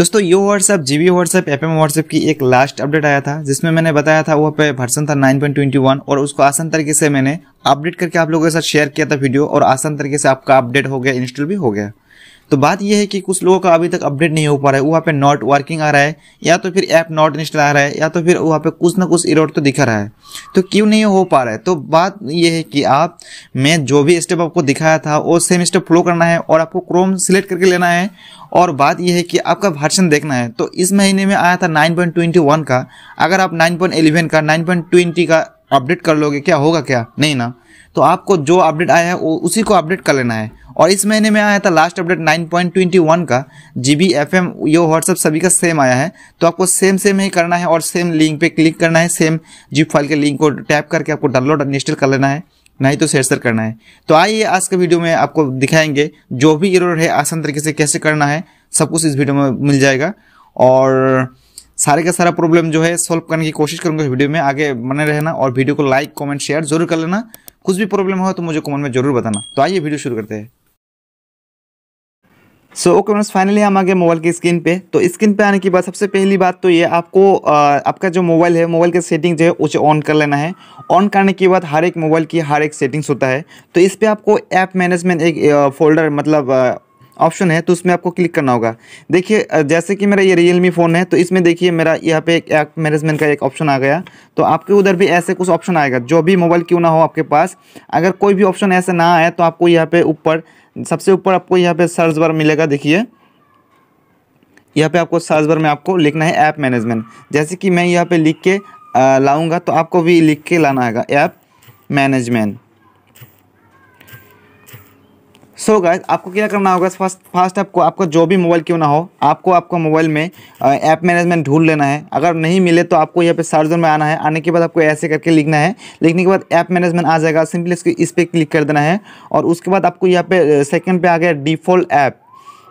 दोस्तों Yo WhatsApp B WhatsApp F M WhatsApp की एक लास्ट अपडेट आया था जिसमें मैंने बताया था वह पे भर्सन था 9.21 और उसको आसान तरीके से मैंने अपडेट करके आप लोगों के साथ शेयर किया था वीडियो और आसान तरीके से आपका अपडेट हो गया इंस्टॉल भी हो गया तो बात यह है कि कुछ लोगों का अभी तक अपडेट नहीं हो पा रहा है वहाँ पे नॉट वर्किंग आ रहा है या तो फिर ऐप नॉट इंस्टॉल आ रहा है या तो फिर वहाँ पे कुछ ना कुछ इरोड तो दिखा रहा है तो क्यों नहीं हो पा रहा है तो बात यह है कि आप मैं जो भी स्टेप आपको दिखाया था वो सेम स्टेप फॉलो करना है और आपको क्रोम सिलेक्ट करके लेना है और बात यह है कि आपका भर्सन देखना है तो इस महीने में आया था वन का अगर आप 9.11 का ट्वेंटी का अपडेट कर लोगे क्या होगा क्या नहीं ना तो आपको जो अपडेट आया है वो उसी को अपडेट कर लेना है और इस महीने में आया था लास्ट अपडेट 9.21 का G B F M Yo WhatsApp सभी का सेम आया है तो आपको सेम सेम ही करना है और सेम लिंक पे क्लिक करना है सेम जीप फाइल के लिंक को टैप करके आपको डाउनलोड इंस्टॉल कर लेना है नहीं तो शेयर करना है तो आइए आज के वीडियो में आपको दिखाएंगे जो भी एरर है आसान तरीके से कैसे करना है सब कुछ इस वीडियो में मिल जाएगा और सारे का सारा प्रॉब्लम जो है सॉल्व करने की कोशिश करूंगा वीडियो में आगे बने रहना और वीडियो को लाइक कमेंट शेयर जरूर कर लेना कुछ भी प्रॉब्लम हो तो मुझे कमेंट में जरूर बताना तो आइए वीडियो शुरू करते हैं सो ओके फ्रेंड्स फाइनली हम आ गए मोबाइल की स्क्रीन पे तो स्क्रीन पे आने के बाद सबसे पहली बात तो ये आपको आ, आपका जो मोबाइल है मोबाइल के सेटिंग जो है उसे ऑन कर लेना है ऑन करने के बाद हर एक मोबाइल की हर एक सेटिंग्स होता है तो इस पर आपको ऐप मैनेजमेंट एक फोल्डर मतलब ऑप्शन है तो उसमें आपको क्लिक करना होगा देखिए जैसे कि मेरा ये रियलमी फ़ोन है तो इसमें देखिए मेरा यहाँ पे एक ऐप मैनेजमेंट का एक ऑप्शन आ गया तो आपके उधर भी ऐसे कुछ ऑप्शन आएगा जो भी मोबाइल क्यों ना हो आपके पास अगर कोई भी ऑप्शन ऐसे ना आए तो आपको यहाँ पे ऊपर सबसे ऊपर आपको यहाँ पे सर्च बार मिलेगा देखिए यहाँ पे आपको सर्च बार में आपको लिखना है ऐप मैनेजमेंट जैसे कि मैं यहाँ पे लिख के लाऊंगा तो आपको भी लिख के लाना आएगा app management so so guys आपको क्या करना होगा फर्स्ट फर्स्ट आपको आपका जो भी मोबाइल क्यों ना हो आपको आपका मोबाइल में ऐप मैनेजमेंट ढूंढ लेना है अगर नहीं मिले तो आपको यहाँ पे सर्च में आना है आने के बाद आपको ऐसे करके लिखना है लिखने के बाद ऐप मैनेजमेंट आ जाएगा सिंपली इसको इस पर क्लिक कर देना है और उसके बाद आपको यहाँ पे सेकेंड पे आ गया डिफ़ॉल्ट ऐप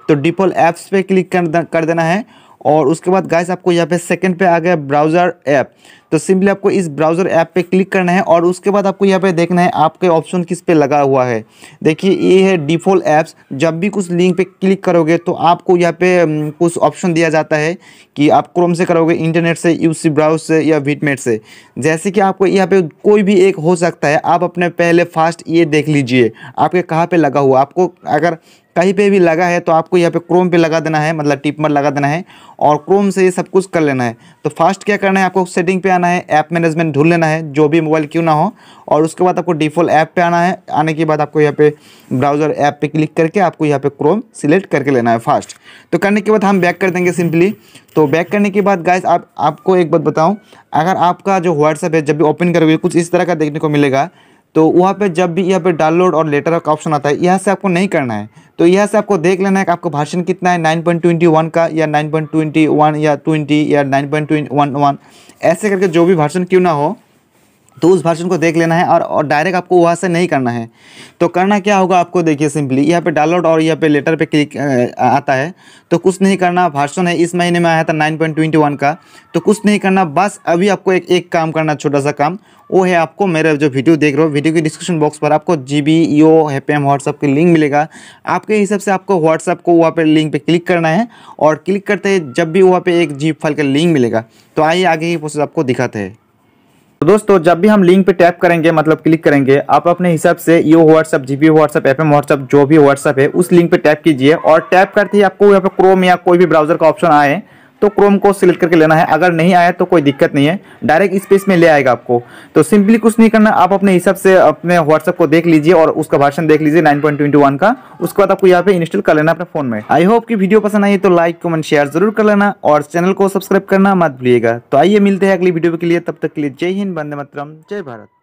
तो डिफ़ॉल्ट ऐप्स पे क्लिक कर देना है और उसके बाद गाइस आपको यहाँ पे सेकंड पे आ गया ब्राउज़र ऐप तो सिंपली आपको इस ब्राउज़र ऐप पे क्लिक करना है और उसके बाद आपको यहाँ पे देखना है आपके ऑप्शन किस पे लगा हुआ है देखिए ये है डिफ़ॉल्ट ऐप्स जब भी कुछ लिंक पे क्लिक करोगे तो आपको यहाँ पे कुछ ऑप्शन दिया जाता है कि आप क्रोम से करोगे इंटरनेट से यू ब्राउज से या वीटमेट से जैसे कि आपको यहाँ पे कोई भी एक हो सकता है आप अपने पहले फास्ट ये देख लीजिए आपके कहाँ पर लगा हुआ आपको अगर कहीं पे भी लगा है तो आपको यहाँ पे क्रोम पे लगा देना है मतलब टिप मर लगा देना है और क्रोम से ये सब कुछ कर लेना है तो फास्ट क्या करना है आपको सेटिंग पे आना है ऐप मैनेजमेंट ढूंढ लेना है जो भी मोबाइल क्यों ना हो और उसके बाद आपको डिफ़ॉल्ट ऐप पे आना है आने के बाद आपको यहाँ पे ब्राउज़र ऐप पे क्लिक करके आपको यहाँ पे क्रोम सिलेक्ट करके लेना है फास्ट तो करने के बाद हम बैक कर देंगे सिंपली तो बैक करने के बाद गाइस आप आपको एक बात बताऊँ अगर आपका जो व्हाट्सअप है जब भी ओपन करोगे कुछ इस तरह का देखने को मिलेगा तो वहाँ पे जब भी यहाँ पे डाउनलोड और लेटर का ऑप्शन आता है यहाँ से आपको नहीं करना है तो यह से आपको देख लेना है कि आपको भाषण कितना है 9.21 का या 9.21 या 20 या 9.21 ऐसे करके जो भी भाषण क्यों ना हो तो उस भाषण को देख लेना है और, और डायरेक्ट आपको वहाँ से नहीं करना है तो करना क्या होगा आपको देखिए सिंपली यहाँ पे डाउनलोड और यहाँ पे लेटर पे क्लिक आता है तो कुछ नहीं करना भाषण है इस महीने में आया था 9.21 का तो कुछ नहीं करना बस अभी आपको एक एक काम करना छोटा सा काम वो है आपको मेरा जो वीडियो देख रहे हो वीडियो के डिस्क्रिप्शन बॉक्स पर आपको जी बी यो हैपेम व्हाट्सअप के लिंक मिलेगा आपके हिसाब से आपको व्हाट्सअप को वहाँ पर लिंक पर क्लिक करना है और क्लिक करते जब भी वहाँ पर एक जीप फाइल का लिंक मिलेगा तो आइए आगे की प्रोसेस आपको दिखाते हैं दोस्तों जब भी हम लिंक पे टैप करेंगे मतलब क्लिक करेंगे आप अपने हिसाब से Yo WhatsApp GB WhatsApp F M WhatsApp जो भी व्हाट्सअप है उस लिंक पे टैप कीजिए और टैप करते ही आपको यहाँ पे क्रोम या कोई भी ब्राउजर का ऑप्शन आए तो क्रोम को सिलेक्ट करके लेना है अगर नहीं आया तो कोई दिक्कत नहीं है डायरेक्ट स्पेस में ले आएगा आपको तो सिंपली कुछ नहीं करना आप अपने हिसाब से अपने व्हाट्सएप को देख लीजिए और उसका भाषण देख लीजिए नाइन का उसके बाद आपको यहाँ पे इंस्टॉल कर लेना अपने फोन में आई होप की वीडियो पसंद आई तो लाइक कमेंट शेयर जरूर कर लेना और चैनल को सब्सक्राइब करना मत भूलिएगा तो आइए मिलते हैं अगली वीडियो के लिए तब तक के लिए जय हिंद बंदे मतरम जय भारत